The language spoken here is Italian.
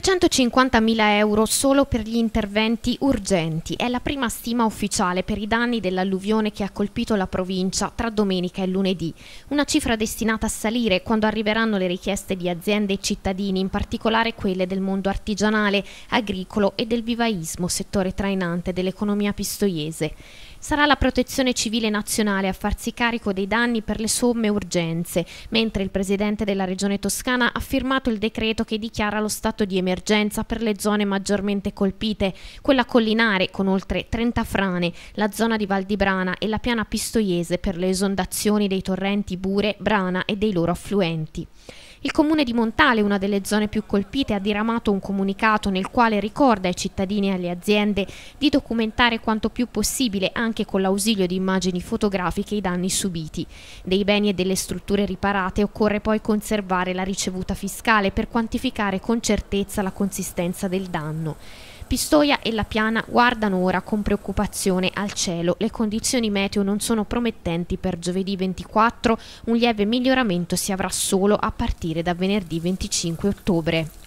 350.000 euro solo per gli interventi urgenti è la prima stima ufficiale per i danni dell'alluvione che ha colpito la provincia tra domenica e lunedì. Una cifra destinata a salire quando arriveranno le richieste di aziende e cittadini, in particolare quelle del mondo artigianale, agricolo e del vivaismo, settore trainante dell'economia pistoiese. Sarà la Protezione Civile Nazionale a farsi carico dei danni per le somme urgenze, mentre il Presidente della Regione Toscana ha firmato il decreto che dichiara lo stato di emergenza per le zone maggiormente colpite, quella collinare con oltre 30 frane, la zona di Val di Brana e la piana pistoiese per le esondazioni dei torrenti Bure, Brana e dei loro affluenti. Il comune di Montale, una delle zone più colpite, ha diramato un comunicato nel quale ricorda ai cittadini e alle aziende di documentare quanto più possibile anche anche con l'ausilio di immagini fotografiche i danni subiti. Dei beni e delle strutture riparate occorre poi conservare la ricevuta fiscale per quantificare con certezza la consistenza del danno. Pistoia e La Piana guardano ora con preoccupazione al cielo. Le condizioni meteo non sono promettenti per giovedì 24, un lieve miglioramento si avrà solo a partire da venerdì 25 ottobre.